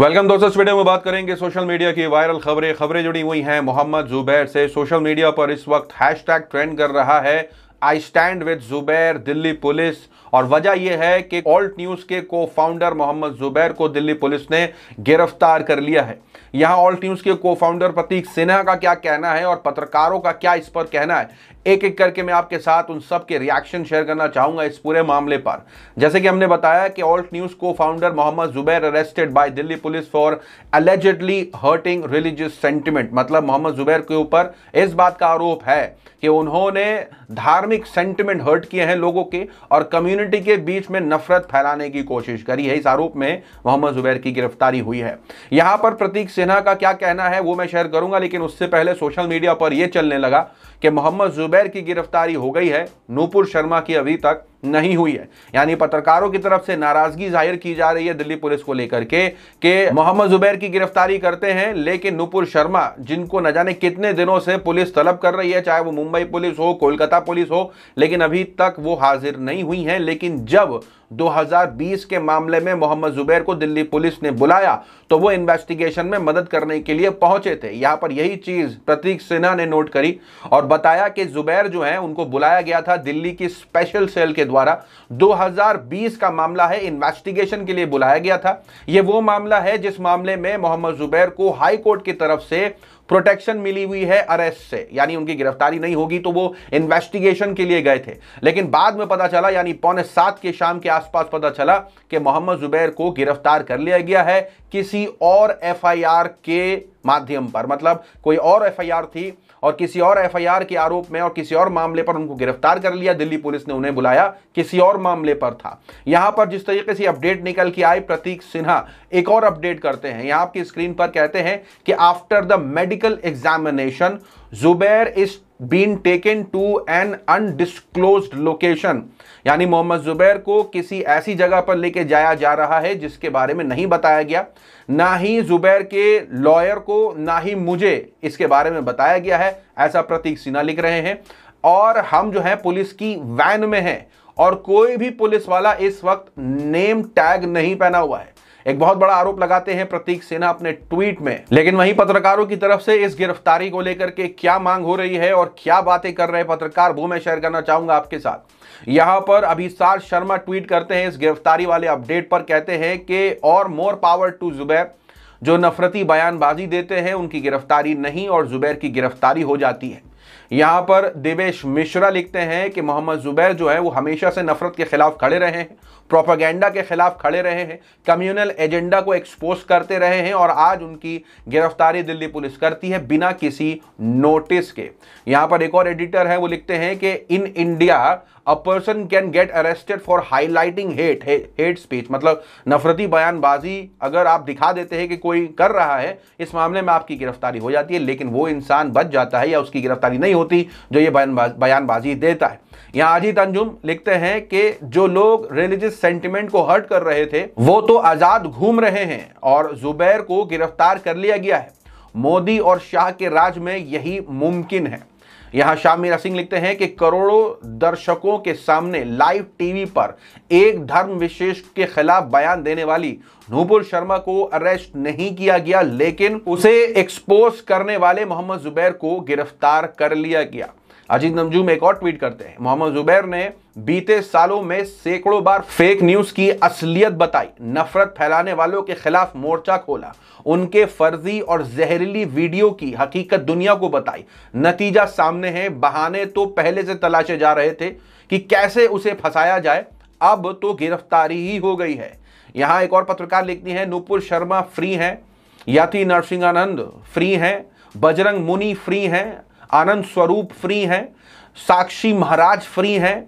welcome दोस्तों इस video में बात करेंगे सोशल मीडिया की वायरल खबरें खबरें जुड़ी हुई हैं मोहम्मद जुबैर से सोशल मीडिया पर इस वक्त हैशटैग ट्रेंड कर रहा है I stand with Zubair Delhi police और वजह यह है कि ऑल्ट न्यूज़ के को फाउंडर मोहम्मद जुबैर को दिल्ली पुलिस ने गिरफ्तार कर लिया है यहाँ ऑल्ट न्यूज़ के को फाउंडर प्रतीक सिन्हा का क्या कहना है और पत्रकारों का क्या इस पर कहना है एक एक करके मैं आपके साथ उन सब के रिएक्शन शेयर करना चाहूंगा इस पूरे मामले पर जैसे कि हमने बताया कि ऑल्ट न्यूज को founder Mohammed Zubair arrested by Delhi police for allegedly hurting religious sentiment मतलब मोहम्मद जुबैर के ऊपर इस बात का आरोप है कि उन्होंने धार्मिक सेंटिमेंट हर्ट किए हैं लोगों के और कम्युनिटी के बीच में नफरत फैलाने की कोशिश करी है इस आरोप में मोहम्मद जुबैर की गिरफ्तारी हुई है यहां पर प्रतीक सिन्हा का क्या कहना है वो मैं शेयर करूंगा लेकिन उससे पहले सोशल मीडिया पर यह चलने लगा कि मोहम्मद जुबैर जुबैर की गिरफ्तारी हो गई है नूपुर शर्मा की अभी तक नहीं हुई है यानी पत्रकारों की तरफ से नाराजगी जाहिर की जा रही है दिल्ली पुलिस को लेकर के कि मोहम्मद जुबैर की गिरफ्तारी करते हैं लेकिन नूपुर शर्मा जिनको न जाने कितने दिनों से पुलिस तलब कर रही है चाहे वो मुंबई पुलिस हो कोलकाता पुलिस हो लेकिन अभी तक वो हाजिर नहीं हुई है लेकिन जब 2020 के मामले में मोहम्मद जुबैर को दिल्ली पुलिस ने बुलाया तो वो इन्वेस्टिगेशन में मदद करने के लिए पहुंचे थे यहां पर यही चीज प्रतीक सिन्हा ने नोट करी और बताया कि जुबैर जो है उनको बुलाया गया था दिल्ली की स्पेशल सेल के द्वारा 2020 का मामला है इन्वेस्टिगेशन के लिए बुलाया गया था यह वो मामला है जिस मामले में मोहम्मद जुबैर को हाईकोर्ट की तरफ से प्रोटेक्शन मिली हुई है अरेस्ट से यानी उनकी गिरफ्तारी नहीं होगी तो वो इन्वेस्टिगेशन के लिए गए थे लेकिन बाद में पता चला यानी पौने सात के शाम के आसपास पता चला कि मोहम्मद जुबैर को गिरफ्तार कर लिया गया है किसी और एफआईआर के माध्यम पर मतलब कोई और एफआईआर थी और किसी और एफआईआर के आरोप में और किसी और मामले पर उनको गिरफ्तार कर लिया दिल्ली पुलिस ने उन्हें बुलाया किसी और मामले पर था यहां पर जिस तरीके से अपडेट निकल के आई प्रतीक सिन्हा एक और अपडेट करते हैं यहां आपकी स्क्रीन पर कहते हैं कि after the medical examination Zubair is been taken to an undisclose location यानी मोहम्मद जुबैर को किसी ऐसी जगह पर लेके जाया जा रहा है जिसके बारे में नहीं बताया गया ना ही जुबैर के लॉयर को ना ही मुझे इसके बारे में बताया गया है ऐसा प्रतीक सिन्हा लिख रहे हैं और हम जो है पुलिस की वैन में हैं और कोई भी पुलिस वाला इस वक्त नेम टैग नहीं पहना हुआ है एक बहुत बड़ा आरोप लगाते हैं प्रतीक सेना अपने ट्वीट में लेकिन वहीं पत्रकारों की तरफ से इस गिरफ्तारी को लेकर के क्या मांग हो रही है और क्या बातें कर रहे पत्रकार वो मैं शेयर करना चाहूंगा आपके साथ यहां पर अभिसार शर्मा ट्वीट करते हैं इस गिरफ्तारी वाले अपडेट पर कहते हैं कि और मोर पावर टू जुबैर जो नफरती बयानबाजी देते हैं उनकी गिरफ्तारी नहीं और जुबैर की गिरफ्तारी हो जाती है यहाँ पर देवेश मिश्रा लिखते हैं कि मोहम्मद जुबैर जो है वो हमेशा से नफरत के खिलाफ खड़े रहे हैं प्रोपागेंडा के खिलाफ खड़े रहे हैं कम्युनल एजेंडा को एक्सपोज करते रहे हैं और आज उनकी गिरफ्तारी दिल्ली पुलिस करती है बिना किसी नोटिस के यहाँ पर एक और एडिटर है वो लिखते हैं कि in India a person can get arrested for highlighting hate hate speech मतलब नफरती बयानबाजी अगर आप दिखा देते हैं कि कोई कर रहा है इस मामले में आपकी गिरफ्तारी हो जाती है लेकिन वो इंसान बच जाता है या उसकी गिरफ्तारी नहीं होती जो ये बयानबाजी देता है यहाँ अजीत अंजुम लिखते हैं कि जो लोग रिलीजियस सेंटिमेंट को हर्ट कर रहे थे वो तो आज़ाद घूम रहे हैं और जुबैर को गिरफ्तार कर लिया गया है मोदी और शाह के राज में यही मुमकिन है यहां मीरा सिंह लिखते हैं कि करोड़ों दर्शकों के सामने लाइव टीवी पर एक धर्म विशेष के खिलाफ बयान देने वाली नूपुर शर्मा को अरेस्ट नहीं किया गया लेकिन उसे एक्सपोज करने वाले मोहम्मद जुबैर को गिरफ्तार कर लिया गया अजीत नमजूम एक और ट्वीट करते हैं मोहम्मद जुबैर ने बीते सालों में सैकड़ों बार फेक न्यूज की असलियत बताई नफरत फैलाने वालों के खिलाफ मोर्चा खोला उनके फर्जी और जहरीली वीडियो की हकीकत दुनिया को बताई नतीजा सामने है बहाने तो पहले से तलाशे जा रहे थे कि कैसे उसे फंसाया जाए अब तो गिरफ्तारी ही हो गई है यहां एक और पत्रकार लिखती है नूपुर शर्मा फ्री है याति नरसिंहानंद फ्री हैं बजरंग मुनि फ्री हैं आनंद स्वरूप फ्री हैं साक्षी महाराज फ्री हैं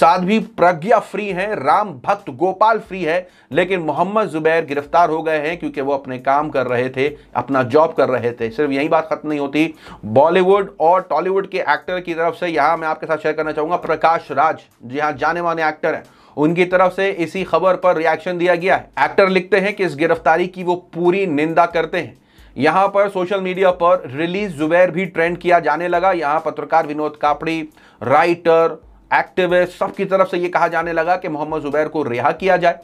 साध्वी प्रज्ञा फ्री हैं राम भक्त गोपाल फ्री है लेकिन मोहम्मद जुबैर गिरफ्तार हो गए हैं क्योंकि वो अपने काम कर रहे थे अपना जॉब कर रहे थे सिर्फ यही बात खत्म नहीं होती बॉलीवुड और टॉलीवुड के एक्टर की तरफ से यहाँ मैं आपके साथ शेयर करना चाहूँगा प्रकाश राज जी हाँ, जाने माने एक्टर हैं उनकी तरफ से इसी खबर पर रिएक्शन दिया गया है एक्टर लिखते हैं कि इस गिरफ्तारी की वो पूरी निंदा करते हैं यहाँ पर सोशल मीडिया पर रिलीज जुबैर भी ट्रेंड किया जाने लगा यहाँ पत्रकार विनोद कापड़ी राइटर एक्टिविस्ट सबकी तरफ से यह कहा जाने लगा कि मोहम्मद जुबैर को रिहा किया जाए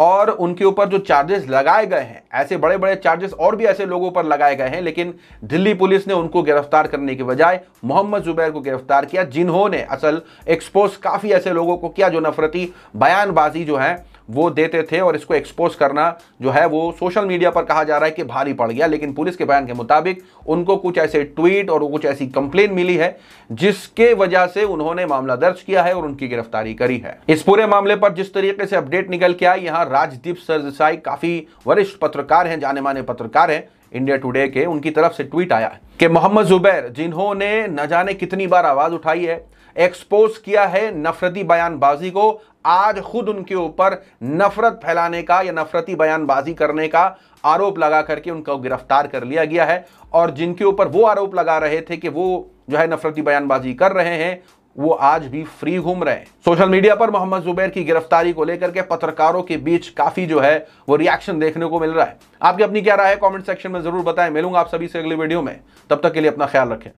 और उनके ऊपर जो चार्जेस लगाए गए हैं ऐसे बड़े बड़े चार्जेस और भी ऐसे लोगों पर लगाए गए हैं लेकिन दिल्ली पुलिस ने उनको गिरफ्तार करने के बजाय मोहम्मद जुबैर को गिरफ्तार किया जिन्होंने असल एक्सपोज काफ़ी ऐसे लोगों को किया जो नफरती बयानबाजी जो है वो देते थे और इसको एक्सपोज करना जो है वो सोशल मीडिया पर कहा जा रहा है कि भारी पड़ गया लेकिन पुलिस के बयान के मुताबिक उनको कुछ ऐसे ट्वीट और कुछ ऐसी कंप्लेन मिली है जिसके वजह से उन्होंने मामला दर्ज किया है और उनकी गिरफ्तारी करी है इस पूरे मामले पर जिस तरीके से अपडेट निकल के आई यहाँ राजदीप सरदेसाई काफी वरिष्ठ पत्रकार हैं जाने माने पत्रकार हैं इंडिया टुडे के उनकी तरफ से ट्वीट आया कि मोहम्मद जुबैर जिन्होंने न जाने कितनी बार आवाज उठाई है एक्सपोज किया है नफरती बयानबाजी को आज खुद उनके ऊपर नफरत फैलाने का या नफरती बयानबाजी करने का आरोप लगा करके उनको गिरफ्तार कर लिया गया है और जिनके ऊपर वो आरोप लगा रहे थे कि वो जो है नफरती बयानबाजी कर रहे हैं वो आज भी फ्री घूम रहे हैं सोशल मीडिया पर मोहम्मद जुबैर की गिरफ्तारी को लेकर के पत्रकारों के बीच काफी जो है वो रिएक्शन देखने को मिल रहा है आपकी अपनी क्या राय है कमेंट सेक्शन में जरूर बताएं मिलूंगा आप सभी से अगले वीडियो में तब तक के लिए अपना ख्याल रखें